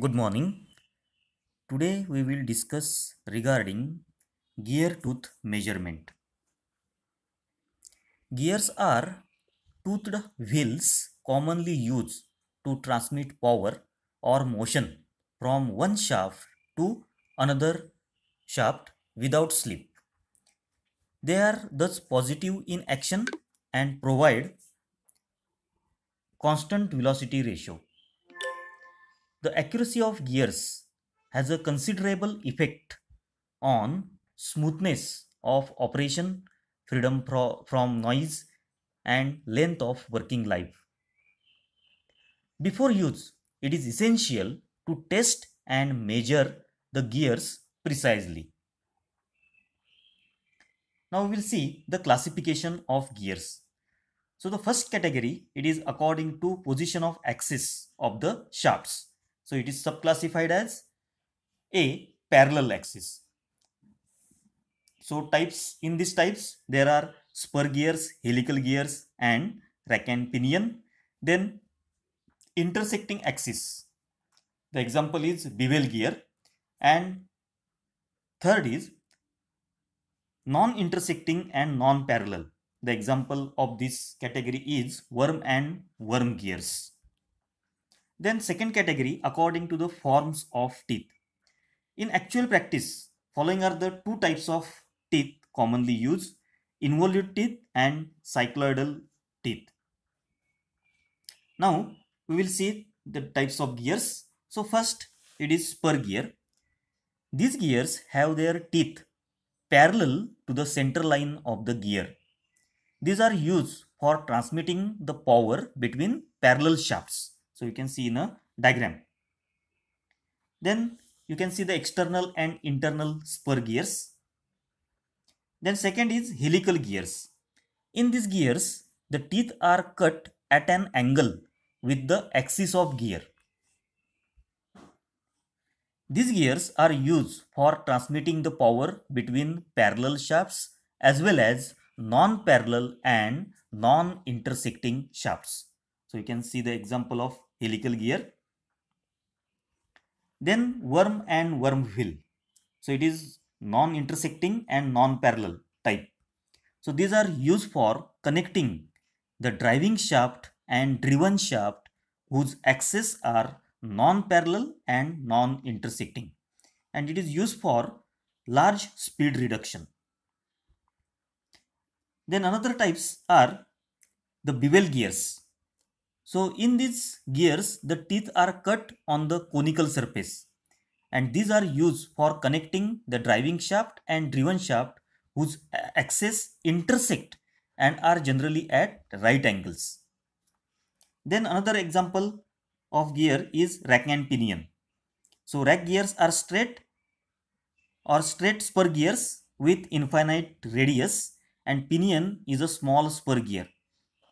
good morning today we will discuss regarding gear tooth measurement gears are toothed wheels commonly used to transmit power or motion from one shaft to another shaft without slip they are thus positive in action and provide constant velocity ratio the accuracy of gears has a considerable effect on smoothness of operation, freedom from noise and length of working life. Before use, it is essential to test and measure the gears precisely. Now we will see the classification of gears. So the first category, it is according to position of axis of the shafts. So it is subclassified as a parallel axis. So types in these types there are spur gears, helical gears and rack and pinion. Then intersecting axis. The example is bevel gear and third is non-intersecting and non-parallel. The example of this category is worm and worm gears. Then second category according to the forms of teeth. In actual practice, following are the two types of teeth commonly used, involute teeth and cycloidal teeth. Now we will see the types of gears. So first it is spur gear. These gears have their teeth parallel to the center line of the gear. These are used for transmitting the power between parallel shafts. So you can see in a diagram. Then you can see the external and internal spur gears. Then second is helical gears. In these gears, the teeth are cut at an angle with the axis of gear. These gears are used for transmitting the power between parallel shafts as well as non-parallel and non-intersecting shafts. So you can see the example of helical gear. Then worm and worm wheel. So it is non-intersecting and non-parallel type. So these are used for connecting the driving shaft and driven shaft whose axes are non-parallel and non-intersecting. And it is used for large speed reduction. Then another types are the bevel gears. So in these gears, the teeth are cut on the conical surface and these are used for connecting the driving shaft and driven shaft whose axes intersect and are generally at right angles. Then another example of gear is rack and pinion. So rack gears are straight or straight spur gears with infinite radius and pinion is a small spur gear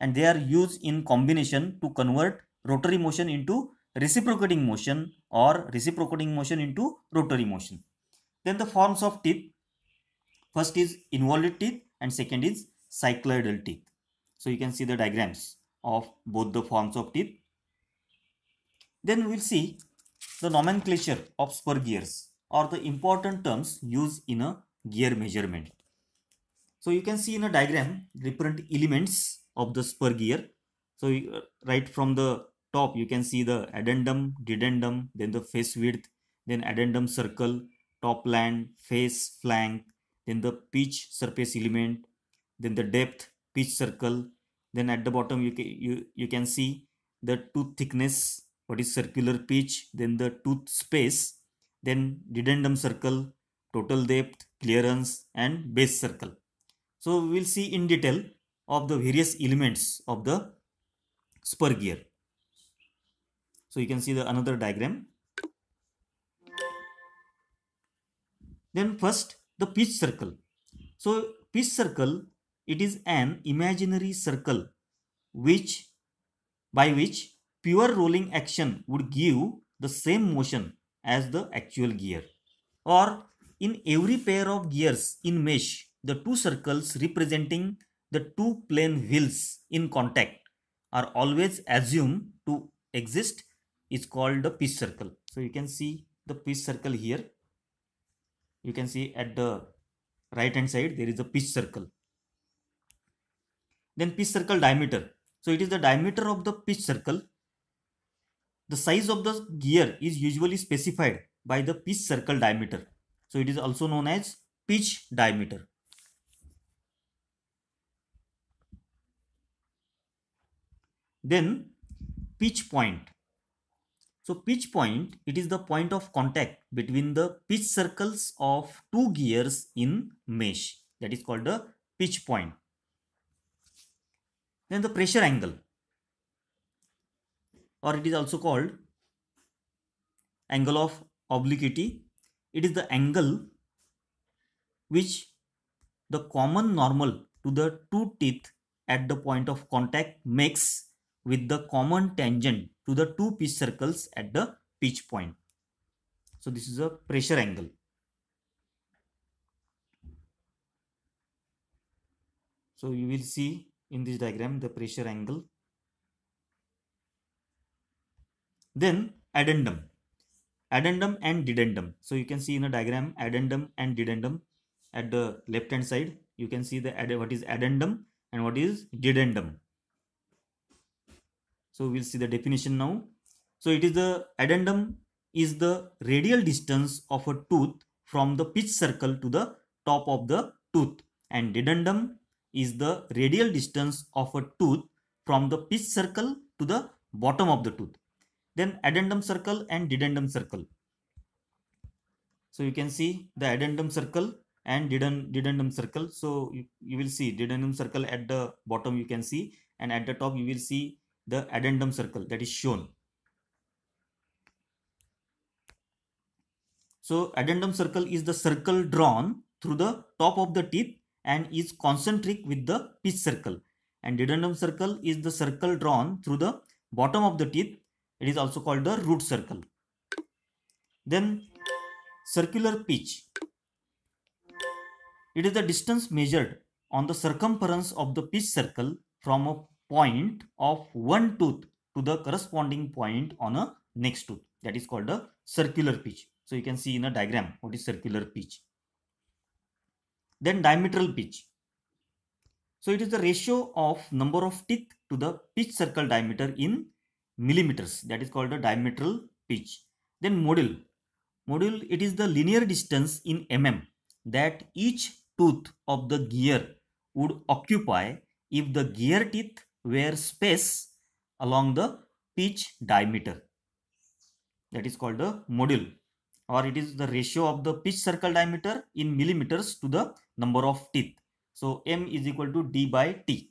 and they are used in combination to convert rotary motion into reciprocating motion or reciprocating motion into rotary motion. Then the forms of teeth, first is involute teeth and second is cycloidal teeth. So you can see the diagrams of both the forms of teeth. Then we will see the nomenclature of spur gears or the important terms used in a gear measurement. So you can see in a diagram different elements of the spur gear. So uh, right from the top you can see the addendum, dedendum, then the face width, then addendum circle, top land, face, flank, then the pitch surface element, then the depth, pitch circle, then at the bottom you can, you, you can see the tooth thickness, what is circular pitch, then the tooth space, then dedendum circle, total depth, clearance and base circle. So we'll see in detail of the various elements of the spur gear. So you can see the another diagram. Then first the pitch circle. So pitch circle it is an imaginary circle which by which pure rolling action would give the same motion as the actual gear or in every pair of gears in mesh the two circles representing the two plane wheels in contact are always assumed to exist is called the pitch circle. So you can see the pitch circle here. You can see at the right hand side there is a pitch circle. Then pitch circle diameter. So it is the diameter of the pitch circle. The size of the gear is usually specified by the pitch circle diameter. So it is also known as pitch diameter. Then pitch point. So pitch point, it is the point of contact between the pitch circles of two gears in mesh. That is called the pitch point. Then the pressure angle or it is also called angle of obliquity. It is the angle which the common normal to the two teeth at the point of contact makes with the common tangent to the two pitch circles at the pitch point. So this is a pressure angle. So you will see in this diagram the pressure angle. Then addendum, addendum and dedendum. So you can see in the diagram addendum and dedendum at the left hand side. You can see the what is addendum and what is dedendum. So we'll see the definition now. So it is the addendum is the radial distance of a tooth from the pitch circle to the top of the tooth and dedendum is the radial distance of a tooth from the pitch circle to the bottom of the tooth. Then addendum circle and dedendum circle. So you can see the addendum circle and dedendum circle. So you, you will see dedendum circle at the bottom you can see and at the top you will see the addendum circle that is shown. So addendum circle is the circle drawn through the top of the teeth and is concentric with the pitch circle. And dedendum circle is the circle drawn through the bottom of the teeth. It is also called the root circle. Then circular pitch. It is the distance measured on the circumference of the pitch circle from a point of one tooth to the corresponding point on a next tooth. That is called a circular pitch. So you can see in a diagram what is circular pitch. Then diametral pitch. So it is the ratio of number of teeth to the pitch circle diameter in millimeters. That is called the diametral pitch. Then module. Module, it is the linear distance in mm that each tooth of the gear would occupy if the gear teeth wear space along the pitch diameter. That is called the module or it is the ratio of the pitch circle diameter in millimeters to the number of teeth. So M is equal to D by T.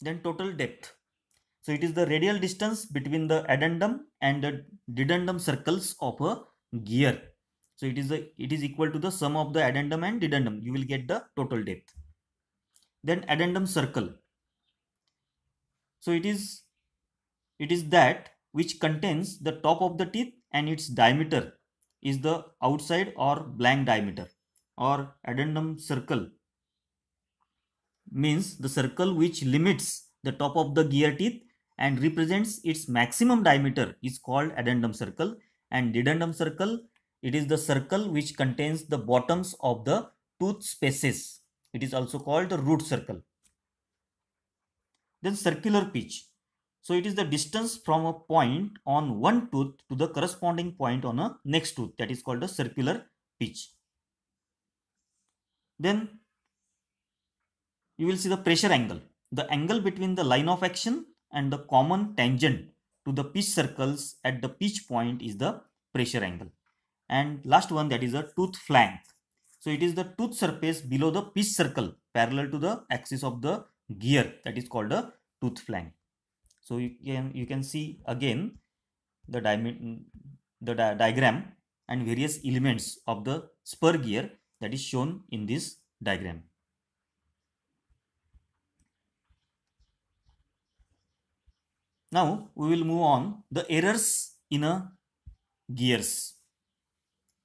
Then total depth. So it is the radial distance between the addendum and the dedendum circles of a gear. So it is the it is equal to the sum of the addendum and dedendum. You will get the total depth then addendum circle so it is it is that which contains the top of the teeth and its diameter is the outside or blank diameter or addendum circle means the circle which limits the top of the gear teeth and represents its maximum diameter is called addendum circle and dedendum circle it is the circle which contains the bottoms of the tooth spaces it is also called the root circle. Then circular pitch. So it is the distance from a point on one tooth to the corresponding point on a next tooth that is called the circular pitch. Then you will see the pressure angle. The angle between the line of action and the common tangent to the pitch circles at the pitch point is the pressure angle. And last one that is a tooth flank. So it is the tooth surface below the pitch circle parallel to the axis of the gear that is called a tooth flank. So you can, you can see again the, the di diagram and various elements of the spur gear that is shown in this diagram. Now we will move on the errors in a gears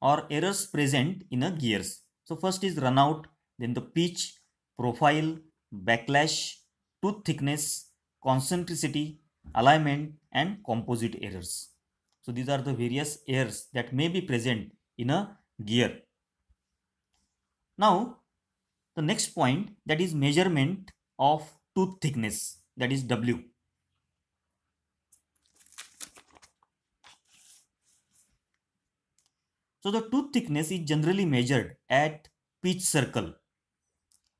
or errors present in a gears. So first is runout, then the pitch, profile, backlash, tooth thickness, concentricity, alignment and composite errors. So these are the various errors that may be present in a gear. Now the next point that is measurement of tooth thickness that is W. So the tooth thickness is generally measured at pitch circle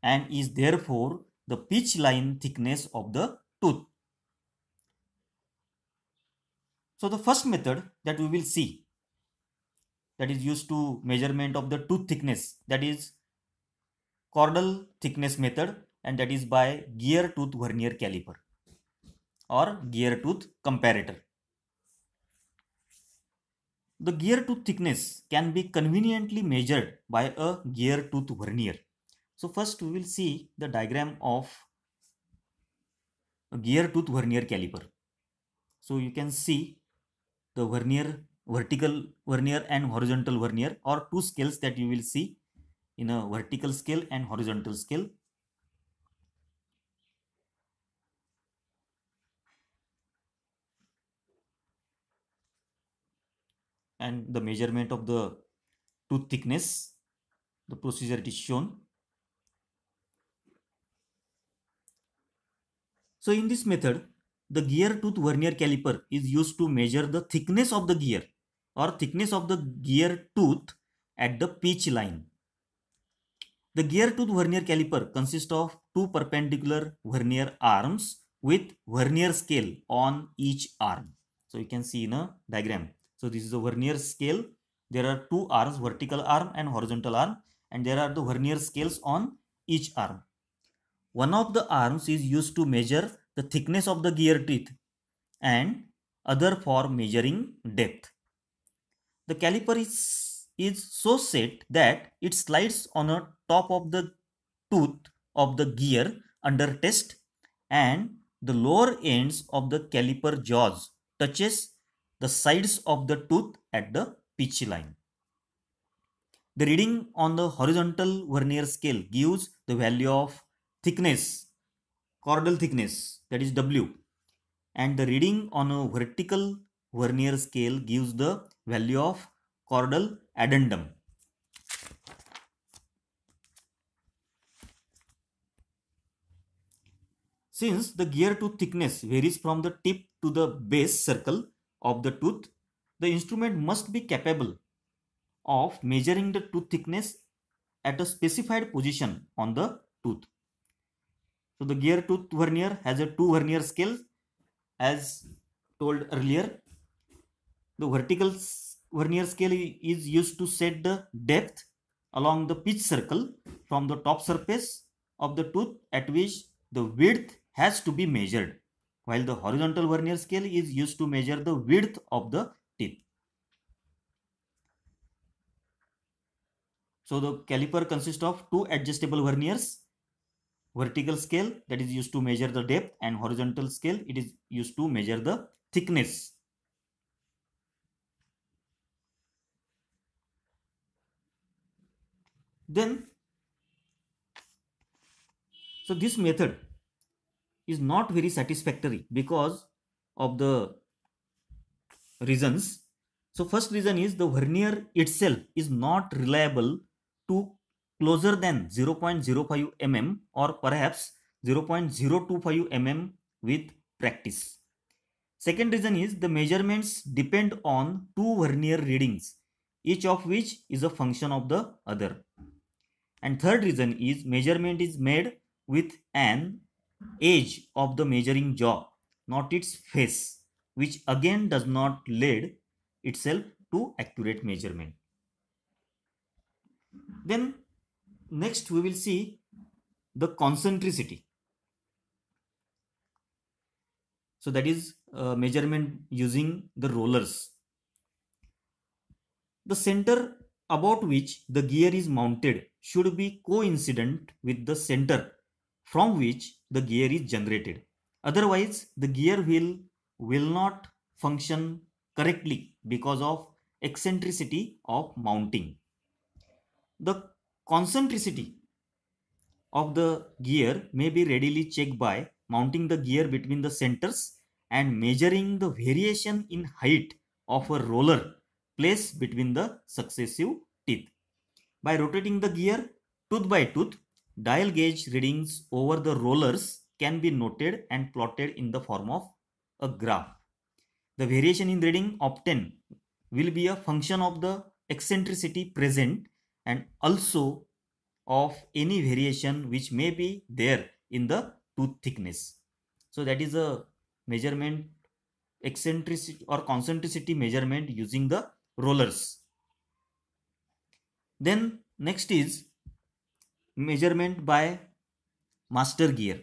and is therefore the pitch line thickness of the tooth. So the first method that we will see that is used to measurement of the tooth thickness that is chordal thickness method and that is by gear tooth vernier caliper or gear tooth comparator. The gear tooth thickness can be conveniently measured by a gear tooth vernier. So first we will see the diagram of a gear tooth vernier caliper. So you can see the vernier, vertical vernier and horizontal vernier or two scales that you will see in a vertical scale and horizontal scale and the measurement of the tooth thickness the procedure it is shown so in this method the gear tooth vernier caliper is used to measure the thickness of the gear or thickness of the gear tooth at the pitch line. The gear tooth vernier caliper consists of two perpendicular vernier arms with vernier scale on each arm. So you can see in a diagram. So this is the vernier scale. There are two arms, vertical arm and horizontal arm. And there are the vernier scales on each arm. One of the arms is used to measure the thickness of the gear teeth and other for measuring depth. The caliper is, is so set that it slides on the top of the tooth of the gear under test and the lower ends of the caliper jaws touches the sides of the tooth at the pitch line. The reading on the horizontal vernier scale gives the value of thickness, chordal thickness that is W and the reading on a vertical vernier scale gives the value of chordal addendum. Since the gear tooth thickness varies from the tip to the base circle, of the tooth, the instrument must be capable of measuring the tooth thickness at a specified position on the tooth. So the gear tooth vernier has a two vernier scale as told earlier. The vertical vernier scale is used to set the depth along the pitch circle from the top surface of the tooth at which the width has to be measured while the horizontal vernier scale is used to measure the width of the tip. So the caliper consists of two adjustable verniers, vertical scale that is used to measure the depth and horizontal scale it is used to measure the thickness. Then, so this method is not very satisfactory because of the reasons. So first reason is the vernier itself is not reliable to closer than 0.05 mm or perhaps 0.025 mm with practice. Second reason is the measurements depend on two vernier readings, each of which is a function of the other. And third reason is measurement is made with an edge of the measuring jaw, not its face, which again does not lead itself to accurate measurement. Then next we will see the concentricity. So that is uh, measurement using the rollers. The center about which the gear is mounted should be coincident with the center from which the gear is generated. Otherwise, the gear wheel will not function correctly because of eccentricity of mounting. The concentricity of the gear may be readily checked by mounting the gear between the centers and measuring the variation in height of a roller placed between the successive teeth. By rotating the gear tooth by tooth, Dial gauge readings over the rollers can be noted and plotted in the form of a graph. The variation in reading obtained will be a function of the eccentricity present and also of any variation which may be there in the tooth thickness. So that is a measurement eccentricity or concentricity measurement using the rollers. Then next is measurement by master gear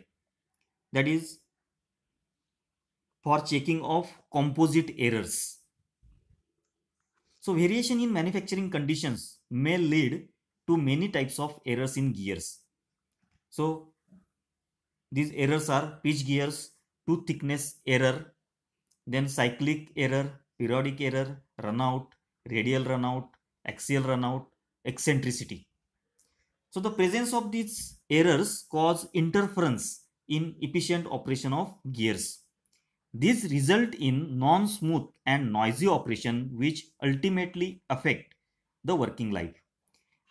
that is for checking of composite errors. So variation in manufacturing conditions may lead to many types of errors in gears. So these errors are pitch gears, tooth thickness error, then cyclic error, periodic error, runout, radial runout, axial runout, eccentricity. So the presence of these errors cause interference in efficient operation of gears. These result in non-smooth and noisy operation which ultimately affect the working life.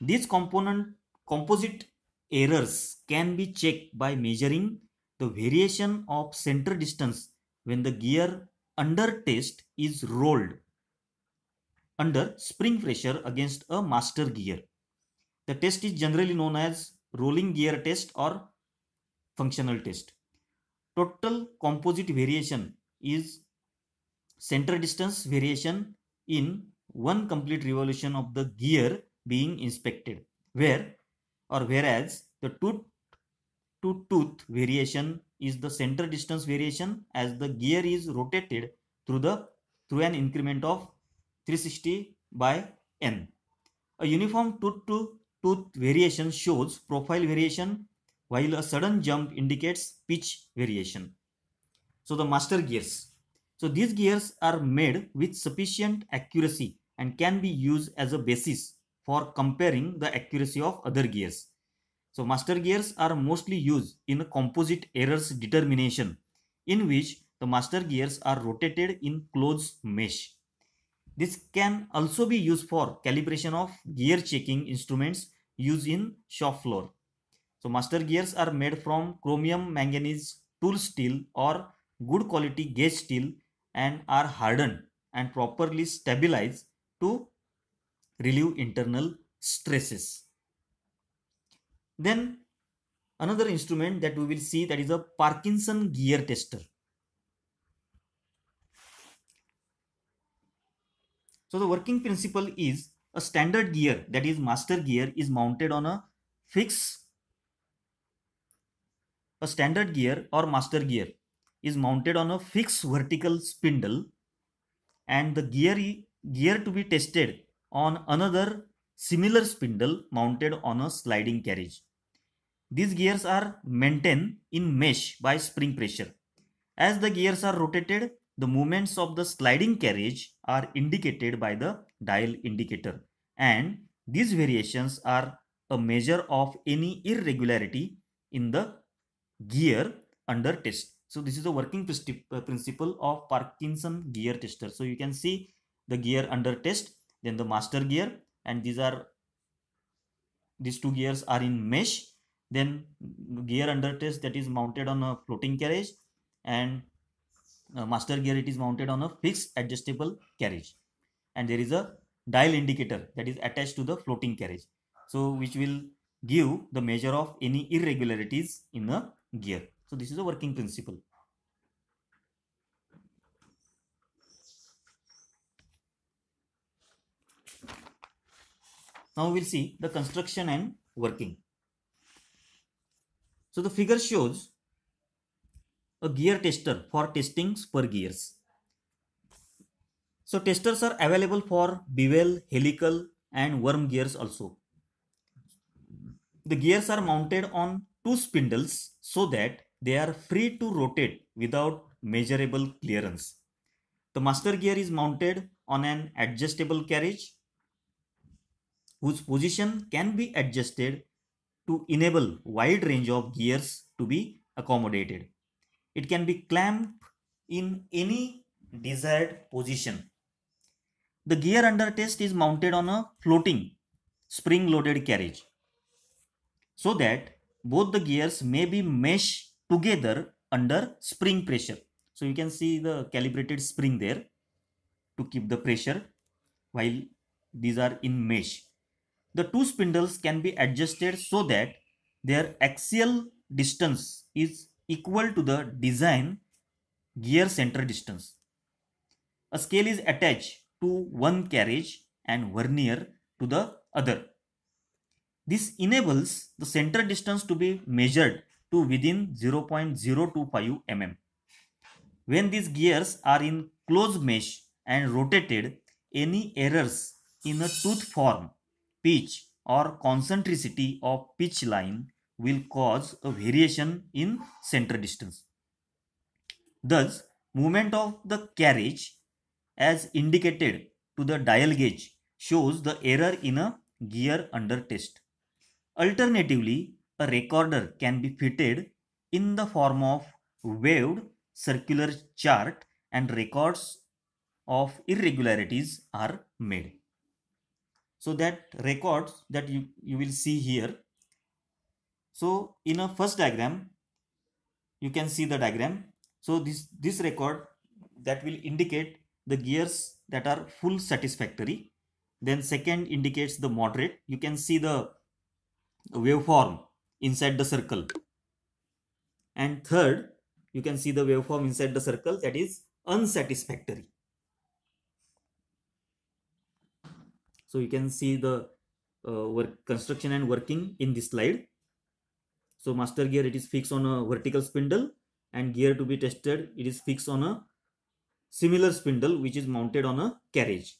These component composite errors can be checked by measuring the variation of center distance when the gear under test is rolled under spring pressure against a master gear. The test is generally known as rolling gear test or functional test. Total composite variation is center distance variation in one complete revolution of the gear being inspected where or whereas the tooth to tooth variation is the center distance variation as the gear is rotated through the through an increment of 360 by n. A uniform tooth to tooth variation shows profile variation while a sudden jump indicates pitch variation. So the master gears. So these gears are made with sufficient accuracy and can be used as a basis for comparing the accuracy of other gears. So master gears are mostly used in composite errors determination in which the master gears are rotated in closed mesh. This can also be used for calibration of gear checking instruments used in shop floor. So master gears are made from chromium, manganese, tool steel or good quality gauge steel and are hardened and properly stabilized to relieve internal stresses. Then another instrument that we will see that is a Parkinson gear tester. So the working principle is a standard gear that is master gear is mounted on a fix a standard gear or master gear is mounted on a fixed vertical spindle and the gear gear to be tested on another similar spindle mounted on a sliding carriage. These gears are maintained in mesh by spring pressure. As the gears are rotated, the movements of the sliding carriage are indicated by the dial indicator and these variations are a measure of any irregularity in the gear under test. So this is the working uh, principle of Parkinson gear tester. So you can see the gear under test, then the master gear and these are these two gears are in mesh then gear under test that is mounted on a floating carriage and uh, master gear it is mounted on a fixed adjustable carriage and there is a dial indicator that is attached to the floating carriage so which will give the measure of any irregularities in the gear so this is a working principle now we'll see the construction and working so the figure shows a gear tester for testing spur gears. So testers are available for bevel, helical and worm gears also. The gears are mounted on two spindles so that they are free to rotate without measurable clearance. The master gear is mounted on an adjustable carriage whose position can be adjusted to enable wide range of gears to be accommodated. It can be clamped in any desired position. The gear under test is mounted on a floating spring loaded carriage so that both the gears may be meshed together under spring pressure. So you can see the calibrated spring there to keep the pressure while these are in mesh. The two spindles can be adjusted so that their axial distance is equal to the design gear center distance. A scale is attached to one carriage and vernier to the other. This enables the center distance to be measured to within 0.025 mm. When these gears are in closed mesh and rotated, any errors in a tooth form, pitch or concentricity of pitch line will cause a variation in center distance. Thus, movement of the carriage as indicated to the dial gauge shows the error in a gear under test. Alternatively, a recorder can be fitted in the form of waved circular chart and records of irregularities are made. So that records that you, you will see here so in a first diagram, you can see the diagram. So this, this record that will indicate the gears that are full satisfactory. Then second indicates the moderate. You can see the waveform inside the circle. And third, you can see the waveform inside the circle that is unsatisfactory. So you can see the uh, work construction and working in this slide. So master gear it is fixed on a vertical spindle and gear to be tested it is fixed on a similar spindle which is mounted on a carriage.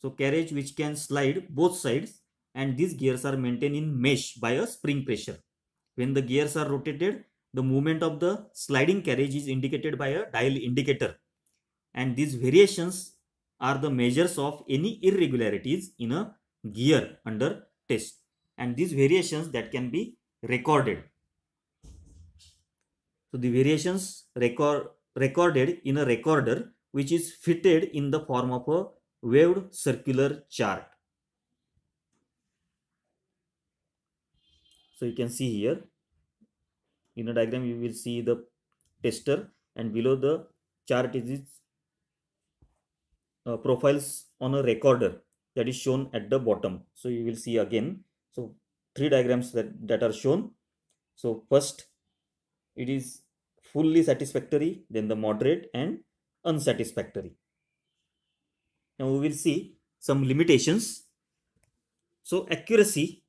So carriage which can slide both sides and these gears are maintained in mesh by a spring pressure. When the gears are rotated the movement of the sliding carriage is indicated by a dial indicator and these variations are the measures of any irregularities in a gear under test and these variations that can be recorded. So the variations record recorded in a recorder which is fitted in the form of a waved circular chart. So you can see here in a diagram you will see the tester and below the chart is its uh, profiles on a recorder that is shown at the bottom. So you will see again. So three diagrams that, that are shown so first it is fully satisfactory then the moderate and unsatisfactory now we will see some limitations so accuracy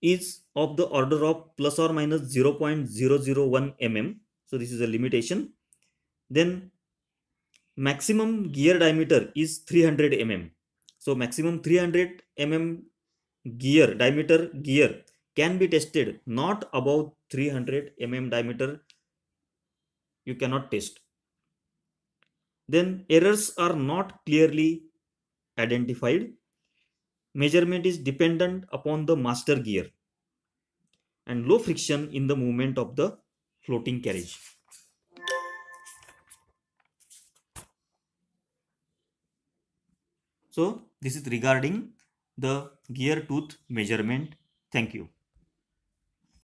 is of the order of plus or minus 0.001 mm so this is a limitation then maximum gear diameter is 300 mm so maximum 300 mm gear diameter gear can be tested not above 300 mm diameter you cannot test then errors are not clearly identified measurement is dependent upon the master gear and low friction in the movement of the floating carriage so this is regarding the gear tooth measurement thank you